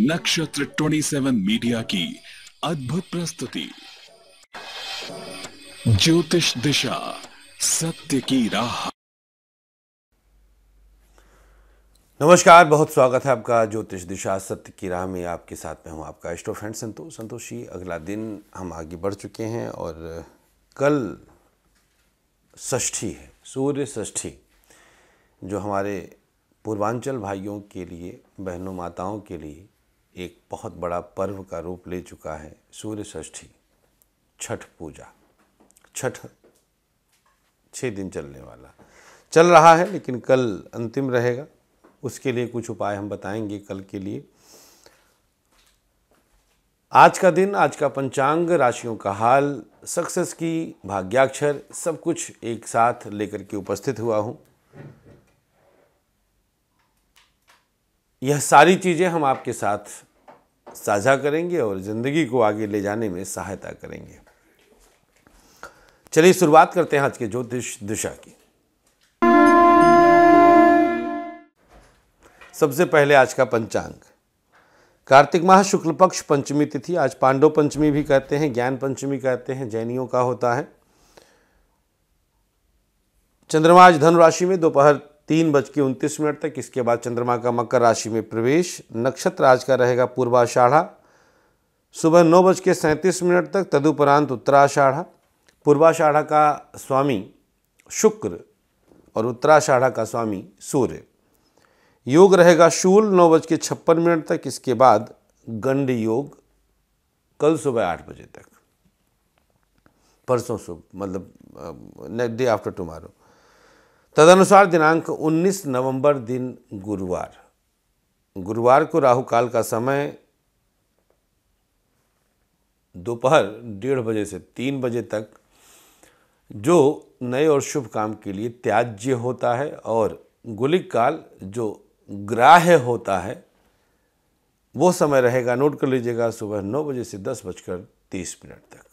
नक्षत्र 27 मीडिया की अद्भुत प्रस्तुति ज्योतिष दिशा सत्य की राह नमस्कार बहुत स्वागत है आपका ज्योतिष दिशा सत्य की राह में आपके साथ में हूँ आपका एस्ट्रो फ्रेंड संतोष संतोषी अगला दिन हम आगे बढ़ चुके हैं और कल षष्ठी है सूर्य षष्ठी जो हमारे पूर्वांचल भाइयों के लिए बहनों माताओं के लिए एक बहुत बड़ा पर्व का रूप ले चुका है सूर्य षष्ठी छठ पूजा छठ छः दिन चलने वाला चल रहा है लेकिन कल अंतिम रहेगा उसके लिए कुछ उपाय हम बताएंगे कल के लिए आज का दिन आज का पंचांग राशियों का हाल सक्सेस की भाग्याक्षर सब कुछ एक साथ लेकर के उपस्थित हुआ हूं यह सारी चीज़ें हम आपके साथ साझा करेंगे और ज़िंदगी को आगे ले जाने में सहायता करेंगे चलिए शुरुआत करते हैं आज के ज्योतिष दिशा की सबसे पहले आज का पंचांग कार्तिक माह शुक्ल पक्ष पंचमी तिथि आज पांडव पंचमी भी कहते हैं ज्ञान पंचमी कहते हैं जैनियों का होता है चंद्रमा आज धनु राशि में दोपहर तीन बज के उनतीस मिनट तक इसके बाद चंद्रमा का मकर राशि में प्रवेश नक्षत्र आज का रहेगा पूर्वाषाढ़ा सुबह नौ बज के सैंतीस मिनट तक तदुपरांत उत्तराषाढ़ा पूर्वाषाढ़ा का स्वामी शुक्र और उत्तराषाढ़ा का स्वामी सूर्य योग रहेगा शूल नौ बज के छप्पन मिनट तक इसके बाद गंड योग कल सुबह आठ बजे तक परसों सुबह मतलब नेक्स्ट डे आफ्टर टुमारो तदनुसार दिनांक 19 नवंबर दिन गुरुवार गुरुवार को राहु काल का समय दोपहर डेढ़ बजे से तीन बजे तक जो नए और शुभ काम के लिए त्याज्य होता है और गुलिक काल जो ग्राह्य होता है वो समय रहेगा नोट कर लीजिएगा सुबह नौ बजे से दस बजकर तीस मिनट तक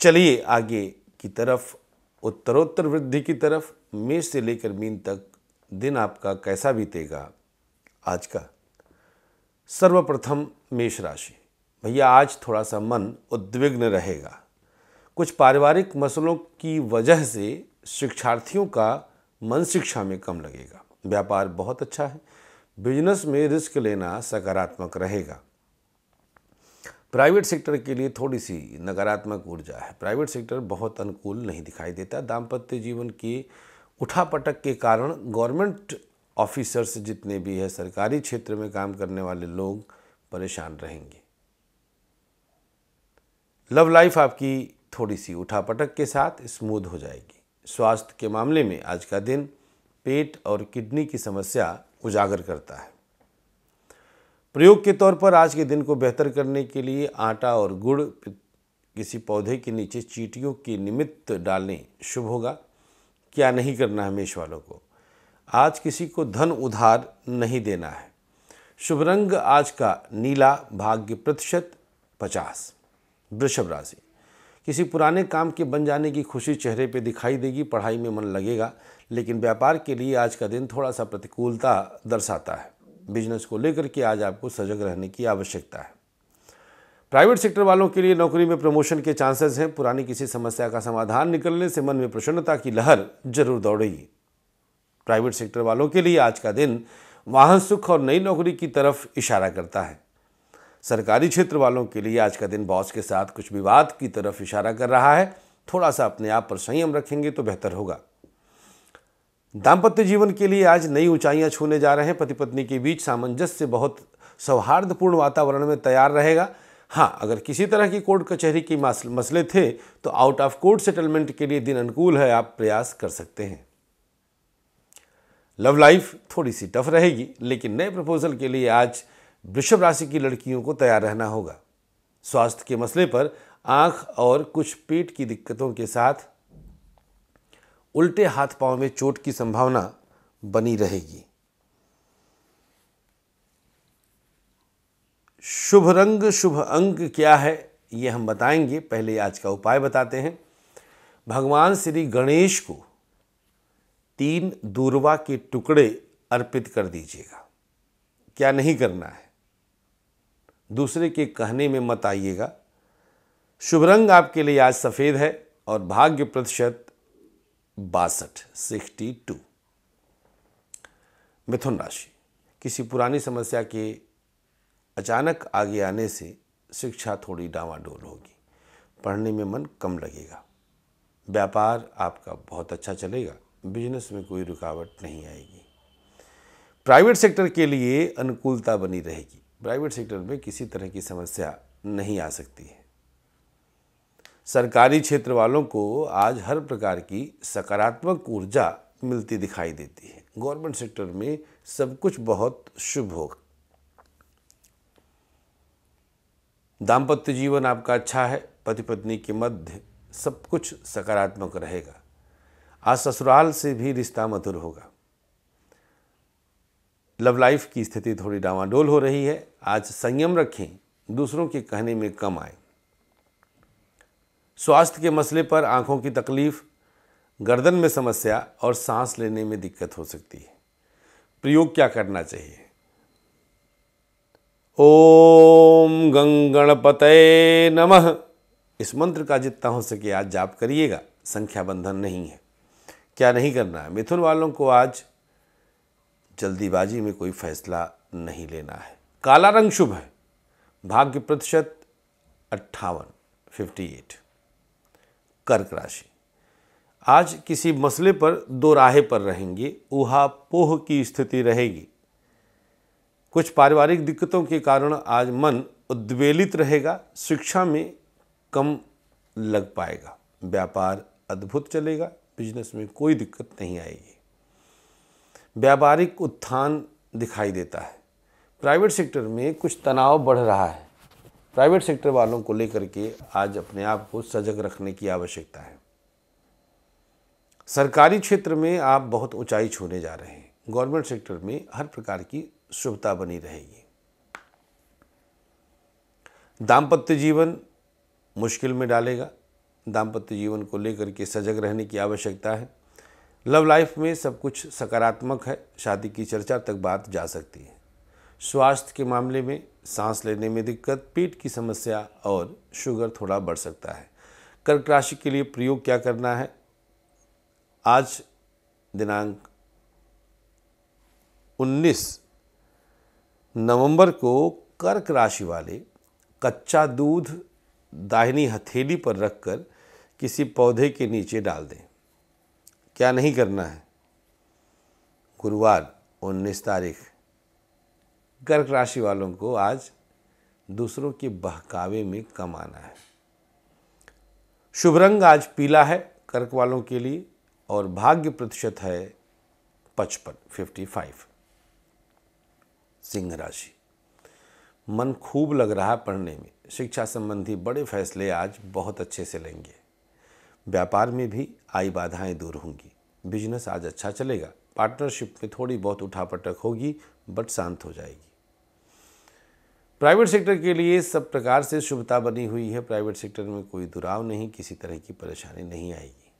चलिए आगे की तरफ उत्तरोत्तर वृद्धि की तरफ मेष से लेकर मीन तक दिन आपका कैसा बीतेगा आज का सर्वप्रथम मेष राशि भैया आज थोड़ा सा मन उद्विग्न रहेगा कुछ पारिवारिक मसलों की वजह से शिक्षार्थियों का मन शिक्षा में कम लगेगा व्यापार बहुत अच्छा है बिजनेस में रिस्क लेना सकारात्मक रहेगा प्राइवेट सेक्टर के लिए थोड़ी सी नकारात्मक ऊर्जा है प्राइवेट सेक्टर बहुत अनुकूल नहीं दिखाई देता दाम्पत्य जीवन की उठापटक के कारण गवर्नमेंट ऑफिसर्स जितने भी हैं सरकारी क्षेत्र में काम करने वाले लोग परेशान रहेंगे लव लाइफ आपकी थोड़ी सी उठापटक के साथ स्मूथ हो जाएगी स्वास्थ्य के मामले में आज का दिन पेट और किडनी की समस्या उजागर करता है प्रयोग के तौर पर आज के दिन को बेहतर करने के लिए आटा और गुड़ किसी पौधे के नीचे चीटियों के निमित्त डालने शुभ होगा क्या नहीं करना है मेष वालों को आज किसी को धन उधार नहीं देना है शुभ रंग आज का नीला भाग्य प्रतिशत पचास वृषभ राशि किसी पुराने काम के बन जाने की खुशी चेहरे पर दिखाई देगी पढ़ाई में मन लगेगा लेकिन व्यापार के लिए आज का दिन थोड़ा सा प्रतिकूलता दर्शाता है बिजनेस को लेकर के आज आपको सजग रहने की आवश्यकता है प्राइवेट सेक्टर वालों के लिए नौकरी में प्रमोशन के चांसेस हैं पुरानी किसी समस्या का समाधान निकलने से मन में प्रसन्नता की लहर जरूर दौड़ेगी प्राइवेट सेक्टर वालों के लिए आज का दिन वाहन सुख और नई नौकरी की तरफ इशारा करता है सरकारी क्षेत्र वालों के लिए आज का दिन बॉस के साथ कुछ विवाद की तरफ इशारा कर रहा है थोड़ा सा अपने आप पर संयम रखेंगे तो बेहतर होगा दाम्पत्य जीवन के लिए आज नई ऊंचाइयां छूने जा रहे हैं पति पत्नी के बीच सामंजस्य बहुत सौहार्दपूर्ण वातावरण में तैयार रहेगा हाँ अगर किसी तरह की कोर्ट कचहरी की मसले थे तो आउट ऑफ कोर्ट सेटलमेंट के लिए दिन अनुकूल है आप प्रयास कर सकते हैं लव लाइफ थोड़ी सी टफ रहेगी लेकिन नए प्रपोजल के लिए आज वृषभ राशि की लड़कियों को तैयार रहना होगा स्वास्थ्य के मसले पर आंख और कुछ पेट की दिक्कतों के साथ उल्टे हाथ पांव में चोट की संभावना बनी रहेगी शुभ रंग शुभ अंक क्या है ये हम बताएंगे पहले आज का उपाय बताते हैं भगवान श्री गणेश को तीन दूरवा के टुकड़े अर्पित कर दीजिएगा क्या नहीं करना है दूसरे के कहने में मत आइएगा शुभ रंग आपके लिए आज सफ़ेद है और भाग्य प्रतिशत बासठ सिक्सटी टू मिथुन राशि किसी पुरानी समस्या के अचानक आगे आने से शिक्षा थोड़ी डावाडोल होगी पढ़ने में मन कम लगेगा व्यापार आपका बहुत अच्छा चलेगा बिजनेस में कोई रुकावट नहीं आएगी प्राइवेट सेक्टर के लिए अनुकूलता बनी रहेगी प्राइवेट सेक्टर में किसी तरह की समस्या नहीं आ सकती है सरकारी क्षेत्र वालों को आज हर प्रकार की सकारात्मक ऊर्जा मिलती दिखाई देती है गवर्नमेंट सेक्टर में सब कुछ बहुत शुभ होगा दाम्पत्य जीवन आपका अच्छा है पति पत्नी के मध्य सब कुछ सकारात्मक रहेगा आज ससुराल से भी रिश्ता मधुर होगा लव लाइफ की स्थिति थोड़ी डावाडोल हो रही है आज संयम रखें दूसरों के कहने में कम आए स्वास्थ्य के मसले पर आंखों की तकलीफ गर्दन में समस्या और सांस लेने में दिक्कत हो सकती है प्रयोग क्या करना चाहिए ओम गंग नमः इस मंत्र का जितना हो सके आज जाप करिएगा संख्या बंधन नहीं है क्या नहीं करना है मिथुन वालों को आज जल्दीबाजी में कोई फैसला नहीं लेना है काला रंग शुभ है भाग्य प्रतिशत अट्ठावन फिफ्टी एट कर्क राशि आज किसी मसले पर दो राहे पर रहेंगे ऊहा पोह की स्थिति रहेगी कुछ पारिवारिक दिक्कतों के कारण आज मन उद्वेलित रहेगा शिक्षा में कम लग पाएगा व्यापार अद्भुत चलेगा बिजनेस में कोई दिक्कत नहीं आएगी व्यापारिक उत्थान दिखाई देता है प्राइवेट सेक्टर में कुछ तनाव बढ़ रहा है प्राइवेट सेक्टर वालों को लेकर के आज अपने आप को सजग रखने की आवश्यकता है सरकारी क्षेत्र में आप बहुत ऊंचाई छूने जा रहे हैं गवर्नमेंट सेक्टर में हर प्रकार की शुभता बनी रहेगी दाम्पत्य जीवन मुश्किल में डालेगा दाम्पत्य जीवन को लेकर के सजग रहने की आवश्यकता है लव लाइफ में सब कुछ सकारात्मक है शादी की चर्चा तक बात जा सकती है स्वास्थ्य के मामले में सांस लेने में दिक्कत पेट की समस्या और शुगर थोड़ा बढ़ सकता है कर्क राशि के लिए प्रयोग क्या करना है आज दिनांक 19 नवंबर को कर्क राशि वाले कच्चा दूध दाहिनी हथेली पर रखकर किसी पौधे के नीचे डाल दें क्या नहीं करना है गुरुवार 19 तारीख कर्क राशि वालों को आज दूसरों के बहकावे में कम आना है शुभ रंग आज पीला है कर्क वालों के लिए और भाग्य प्रतिशत है पचपन फिफ्टी फाइव सिंह राशि मन खूब लग रहा है पढ़ने में शिक्षा संबंधी बड़े फैसले आज बहुत अच्छे से लेंगे व्यापार में भी आई बाधाएं दूर होंगी बिजनेस आज अच्छा चलेगा पार्टनरशिप में थोड़ी बहुत उठापटक होगी बट शांत हो जाएगी प्राइवेट सेक्टर के लिए सब प्रकार से शुभता बनी हुई है प्राइवेट सेक्टर में कोई दुराव नहीं किसी तरह की परेशानी नहीं आएगी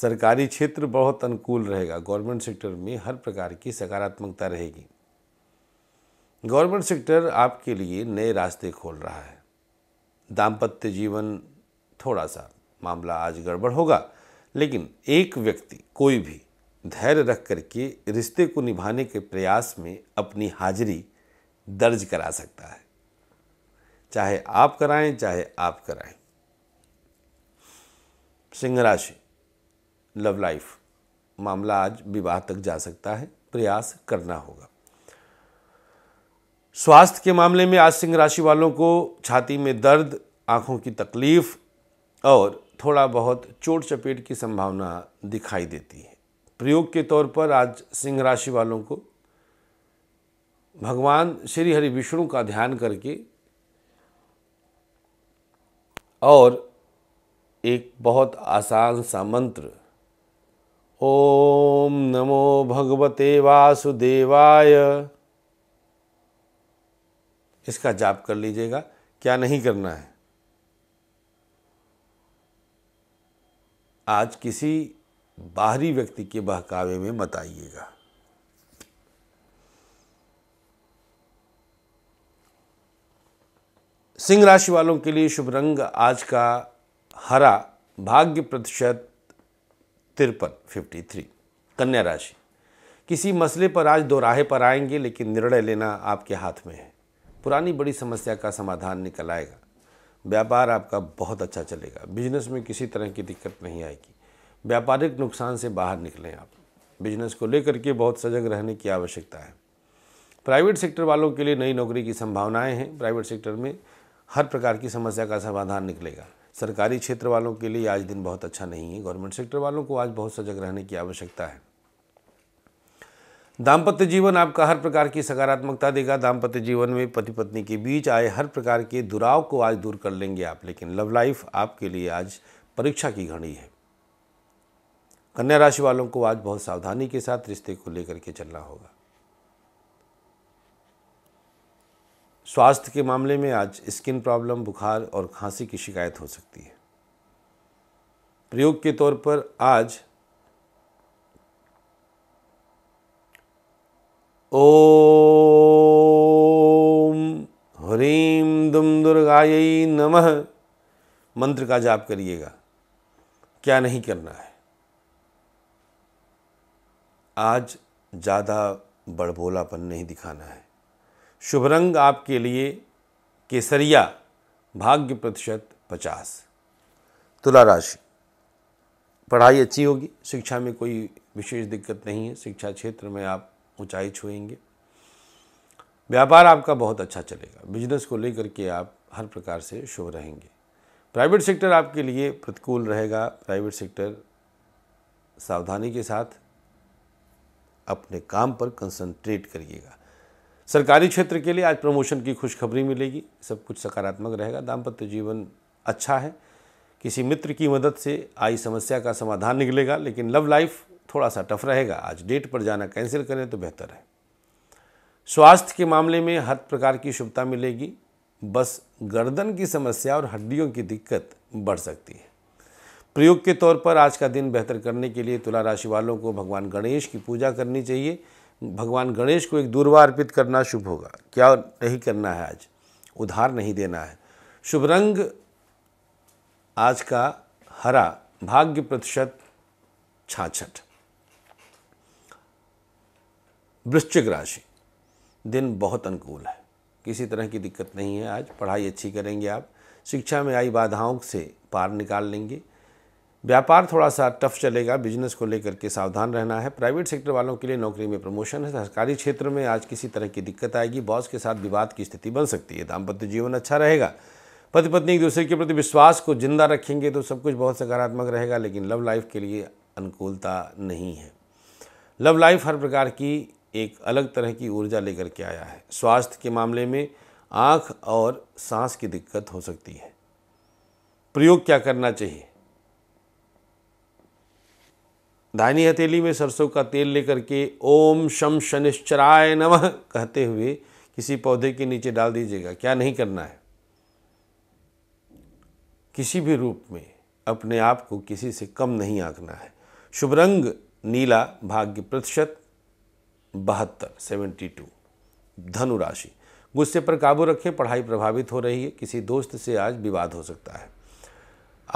सरकारी क्षेत्र बहुत अनुकूल रहेगा गवर्नमेंट सेक्टर में हर प्रकार की सकारात्मकता रहेगी गवर्नमेंट सेक्टर आपके लिए नए रास्ते खोल रहा है दाम्पत्य जीवन थोड़ा सा मामला आज गड़बड़ होगा लेकिन एक व्यक्ति कोई भी धैर्य रख करके रिश्ते को निभाने के प्रयास में अपनी हाजिरी दर्ज करा सकता है चाहे आप कराएं चाहे आप कराएं सिंह राशि लव लाइफ मामला आज विवाह तक जा सकता है प्रयास करना होगा स्वास्थ्य के मामले में आज सिंह राशि वालों को छाती में दर्द आंखों की तकलीफ और थोड़ा बहुत चोट चपेट की संभावना दिखाई देती है प्रयोग के तौर पर आज सिंह राशि वालों को भगवान श्री हरि विष्णु का ध्यान करके और एक बहुत आसान सा मंत्र ओम नमो भगवते वासुदेवाय इसका जाप कर लीजिएगा क्या नहीं करना है आज किसी बाहरी व्यक्ति के बहकावे में मत आइएगा सिंह राशि वालों के लिए शुभ रंग आज का हरा भाग्य प्रतिशत तिरपन फिफ्टी थ्री कन्या राशि किसी मसले पर आज दो राहे पर आएंगे लेकिन निर्णय लेना आपके हाथ में है पुरानी बड़ी समस्या का समाधान निकल आएगा व्यापार आपका बहुत अच्छा चलेगा बिजनेस में किसी तरह की दिक्कत नहीं आएगी व्यापारिक नुकसान से बाहर निकलें आप बिजनेस को लेकर के बहुत सजग रहने की आवश्यकता है प्राइवेट सेक्टर वालों के लिए नई नौकरी की संभावनाएं हैं प्राइवेट सेक्टर में हर प्रकार की समस्या का समाधान निकलेगा सरकारी क्षेत्र वालों के लिए आज दिन बहुत अच्छा नहीं है गवर्नमेंट सेक्टर वालों को आज बहुत सजग रहने की आवश्यकता है दाम्पत्य जीवन आपका हर प्रकार की सकारात्मकता देगा दाम्पत्य जीवन में पति पत्नी के बीच आए हर प्रकार के दुराव को आज दूर कर लेंगे आप लेकिन लव लाइफ आपके लिए आज परीक्षा की घड़ी है कन्या राशि वालों को आज बहुत सावधानी के साथ रिश्ते को लेकर के चलना होगा स्वास्थ्य के मामले में आज स्किन प्रॉब्लम बुखार और खांसी की शिकायत हो सकती है प्रयोग के तौर पर आज ओम ह्रीम दुम दुर्गाय नमः मंत्र का जाप करिएगा क्या नहीं करना है आज ज़्यादा बड़बोलापन नहीं दिखाना है शुभ रंग आपके लिए केसरिया भाग्य प्रतिशत पचास तुला राशि पढ़ाई अच्छी होगी शिक्षा में कोई विशेष दिक्कत नहीं है शिक्षा क्षेत्र में आप ऊंचाई छुएंगे व्यापार आपका बहुत अच्छा चलेगा बिजनेस को लेकर के आप हर प्रकार से शुभ रहेंगे प्राइवेट सेक्टर आपके लिए प्रतिकूल रहेगा प्राइवेट सेक्टर सावधानी के साथ अपने काम पर कंसंट्रेट करिएगा सरकारी क्षेत्र के लिए आज प्रमोशन की खुशखबरी मिलेगी सब कुछ सकारात्मक रहेगा दाम्पत्य जीवन अच्छा है किसी मित्र की मदद से आई समस्या का समाधान निकलेगा लेकिन लव लाइफ थोड़ा सा टफ रहेगा आज डेट पर जाना कैंसिल करें तो बेहतर है स्वास्थ्य के मामले में हर प्रकार की शुभता मिलेगी बस गर्दन की समस्या और हड्डियों की दिक्कत बढ़ सकती है प्रयोग के तौर पर आज का दिन बेहतर करने के लिए तुला राशि वालों को भगवान गणेश की पूजा करनी चाहिए भगवान गणेश को एक दूरवा अर्पित करना शुभ होगा क्या नहीं करना है आज उधार नहीं देना है शुभ रंग आज का हरा भाग्य प्रतिशत छाछठ वृश्चिक राशि दिन बहुत अनुकूल है किसी तरह की दिक्कत नहीं है आज पढ़ाई अच्छी करेंगे आप शिक्षा में आई बाधाओं से पार निकाल लेंगे व्यापार थोड़ा सा टफ चलेगा बिजनेस को लेकर के सावधान रहना है प्राइवेट सेक्टर वालों के लिए नौकरी में प्रमोशन है सरकारी क्षेत्र में आज किसी तरह की दिक्कत आएगी बॉस के साथ विवाद की स्थिति बन सकती है दाम्पत्य जीवन अच्छा रहेगा पति पत्नी एक दूसरे के प्रति विश्वास को जिंदा रखेंगे तो सब कुछ बहुत सकारात्मक रहेगा लेकिन लव लाइफ के लिए अनुकूलता नहीं है लव लाइफ हर प्रकार की एक अलग तरह की ऊर्जा लेकर के आया है स्वास्थ्य के मामले में आँख और सांस की दिक्कत हो सकती है प्रयोग क्या करना चाहिए दानी हथेली में सरसों का तेल लेकर के ओम शम शनिश्चराय नमः कहते हुए किसी पौधे के नीचे डाल दीजिएगा क्या नहीं करना है किसी भी रूप में अपने आप को किसी से कम नहीं आंकना है शुभ रंग नीला भाग्य प्रतिशत बहत्तर सेवेंटी टू धनुराशि गुस्से पर काबू रखें पढ़ाई प्रभावित हो रही है किसी दोस्त से आज विवाद हो सकता है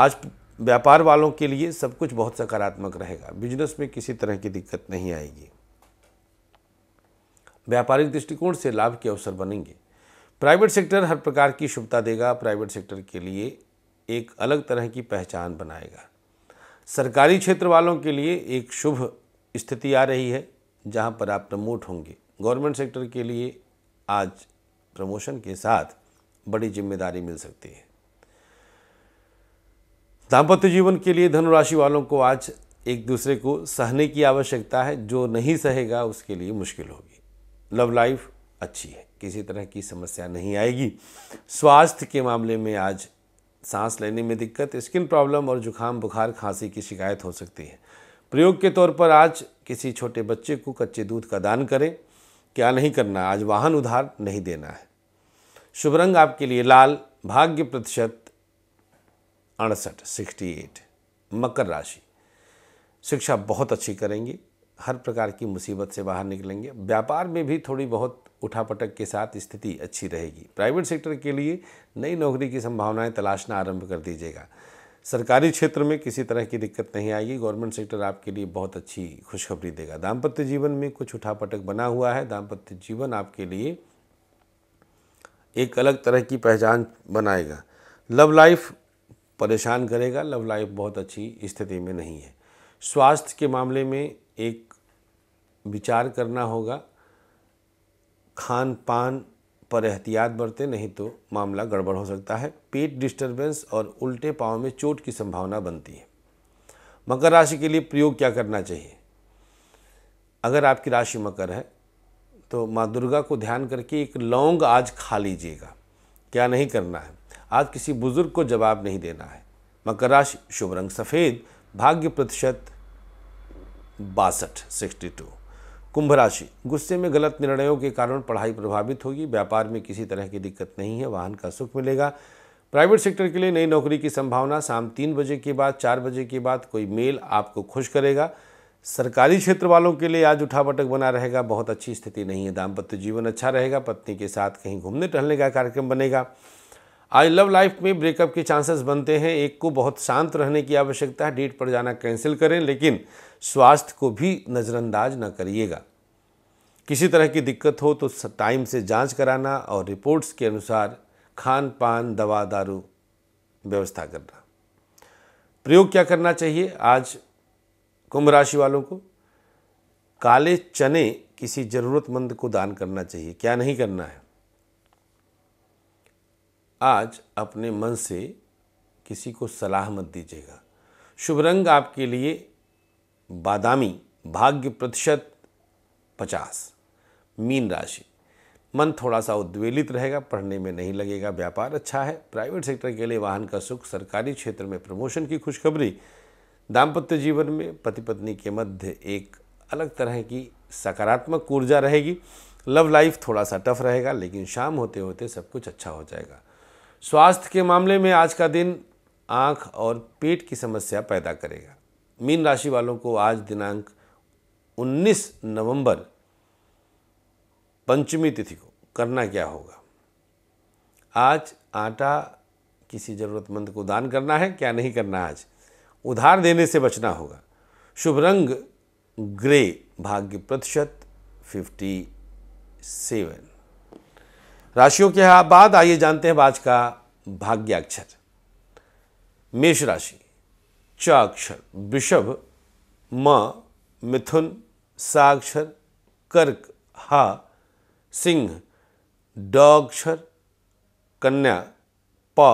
आज व्यापार वालों के लिए सब कुछ बहुत सकारात्मक रहेगा बिजनेस में किसी तरह की दिक्कत नहीं आएगी व्यापारिक दृष्टिकोण से लाभ के अवसर बनेंगे प्राइवेट सेक्टर हर प्रकार की शुभता देगा प्राइवेट सेक्टर के लिए एक अलग तरह की पहचान बनाएगा सरकारी क्षेत्र वालों के लिए एक शुभ स्थिति आ रही है जहां पर आप प्रमोट होंगे गवर्नमेंट सेक्टर के लिए आज प्रमोशन के साथ बड़ी जिम्मेदारी मिल सकती है दाम्पत्य जीवन के लिए धनुराशि वालों को आज एक दूसरे को सहने की आवश्यकता है जो नहीं सहेगा उसके लिए मुश्किल होगी लव लाइफ अच्छी है किसी तरह की समस्या नहीं आएगी स्वास्थ्य के मामले में आज सांस लेने में दिक्कत स्किन प्रॉब्लम और जुखाम बुखार खांसी की शिकायत हो सकती है प्रयोग के तौर पर आज किसी छोटे बच्चे को कच्चे दूध का दान करें क्या नहीं करना आज वाहन उधार नहीं देना है शुभ रंग आपके लिए लाल भाग्य प्रतिशत अड़सठ सिक्सटी एट मकर राशि शिक्षा बहुत अच्छी करेंगे हर प्रकार की मुसीबत से बाहर निकलेंगे व्यापार में भी थोड़ी बहुत उठापटक के साथ स्थिति अच्छी रहेगी प्राइवेट सेक्टर के लिए नई नौकरी की संभावनाएं तलाशना आरंभ कर दीजिएगा सरकारी क्षेत्र में किसी तरह की दिक्कत नहीं आएगी गवर्नमेंट सेक्टर आपके लिए बहुत अच्छी खुशखबरी देगा दाम्पत्य जीवन में कुछ उठापटक बना हुआ है दाम्पत्य जीवन आपके लिए एक अलग तरह की पहचान बनाएगा लव लाइफ परेशान करेगा लव लाइफ बहुत अच्छी स्थिति में नहीं है स्वास्थ्य के मामले में एक विचार करना होगा खान पान पर एहतियात बरते नहीं तो मामला गड़बड़ हो सकता है पेट डिस्टरबेंस और उल्टे पाँव में चोट की संभावना बनती है मकर राशि के लिए प्रयोग क्या करना चाहिए अगर आपकी राशि मकर है तो माँ दुर्गा को ध्यान करके एक लौंग आज खा लीजिएगा क्या नहीं करना है आज किसी बुजुर्ग को जवाब नहीं देना है मकर राशि शुभ रंग सफ़ेद भाग्य प्रतिशत बासठ सिक्सटी टू कुंभ राशि गुस्से में गलत निर्णयों के कारण पढ़ाई प्रभावित होगी व्यापार में किसी तरह की दिक्कत नहीं है वाहन का सुख मिलेगा प्राइवेट सेक्टर के लिए नई नौकरी की संभावना शाम तीन बजे के बाद चार बजे के बाद कोई मेल आपको खुश करेगा सरकारी क्षेत्र वालों के लिए आज उठावटक बना रहेगा बहुत अच्छी स्थिति नहीं है दाम्पत्य जीवन अच्छा रहेगा पत्नी के साथ कहीं घूमने टहलने का कार्यक्रम बनेगा आई लव लाइफ में ब्रेकअप के चांसेस बनते हैं एक को बहुत शांत रहने की आवश्यकता है डेट पर जाना कैंसिल करें लेकिन स्वास्थ्य को भी नज़रअंदाज न करिएगा किसी तरह की दिक्कत हो तो टाइम से जांच कराना और रिपोर्ट्स के अनुसार खान पान दवा दारू व्यवस्था करना प्रयोग क्या करना चाहिए आज कुंभ राशि वालों को काले चने किसी ज़रूरतमंद को दान करना चाहिए क्या नहीं करना है आज अपने मन से किसी को सलाह मत दीजिएगा शुभ रंग आपके लिए बादामी भाग्य प्रतिशत पचास मीन राशि मन थोड़ा सा उद्वेलित रहेगा पढ़ने में नहीं लगेगा व्यापार अच्छा है प्राइवेट सेक्टर के लिए वाहन का सुख सरकारी क्षेत्र में प्रमोशन की खुशखबरी दाम्पत्य जीवन में पति पत्नी के मध्य एक अलग तरह की सकारात्मक ऊर्जा रहेगी लव लाइफ थोड़ा सा टफ रहेगा लेकिन शाम होते होते सब कुछ अच्छा हो जाएगा स्वास्थ्य के मामले में आज का दिन आँख और पेट की समस्या पैदा करेगा मीन राशि वालों को आज दिनांक 19 नवंबर पंचमी तिथि को करना क्या होगा आज आटा किसी ज़रूरतमंद को दान करना है क्या नहीं करना आज उधार देने से बचना होगा शुभ रंग ग्रे भाग्य प्रतिशत फिफ्टी सेवन राशियों के हाँ बाद आइए जानते हैं आज का भाग्याक्षर मेष राशि च अक्षर वृषभ म मिथुन साक्षर कर्क हा सिंह ड अक्षर कन्या प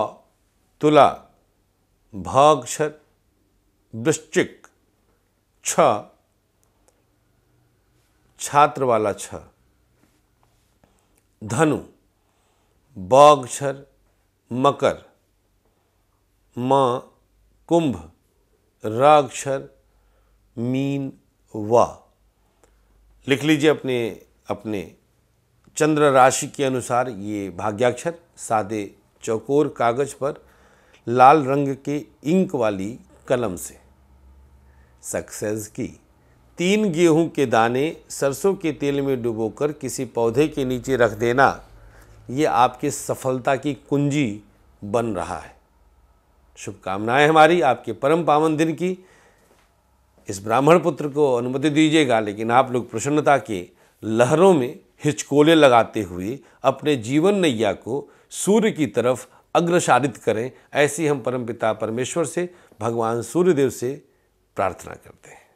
तुला भ अक्षर वृश्चिक छ छात्र वाला छ धनु बाघक्षर मकर मां कुंभ राक्षर मीन वा लिख लीजिए अपने अपने चंद्र राशि के अनुसार ये भाग्याक्षर सादे चौकोर कागज पर लाल रंग के इंक वाली कलम से सक्सेस की तीन गेहूं के दाने सरसों के तेल में डुबोकर किसी पौधे के नीचे रख देना ये आपकी सफलता की कुंजी बन रहा है शुभकामनाएं हमारी आपके परम पावन दिन की इस ब्राह्मण पुत्र को अनुमति दीजिएगा लेकिन आप लोग प्रसन्नता के लहरों में हिचकोले लगाते हुए अपने जीवन नैया को सूर्य की तरफ अग्रसारित करें ऐसी हम परमपिता परमेश्वर से भगवान सूर्यदेव से प्रार्थना करते हैं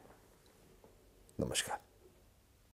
नमस्कार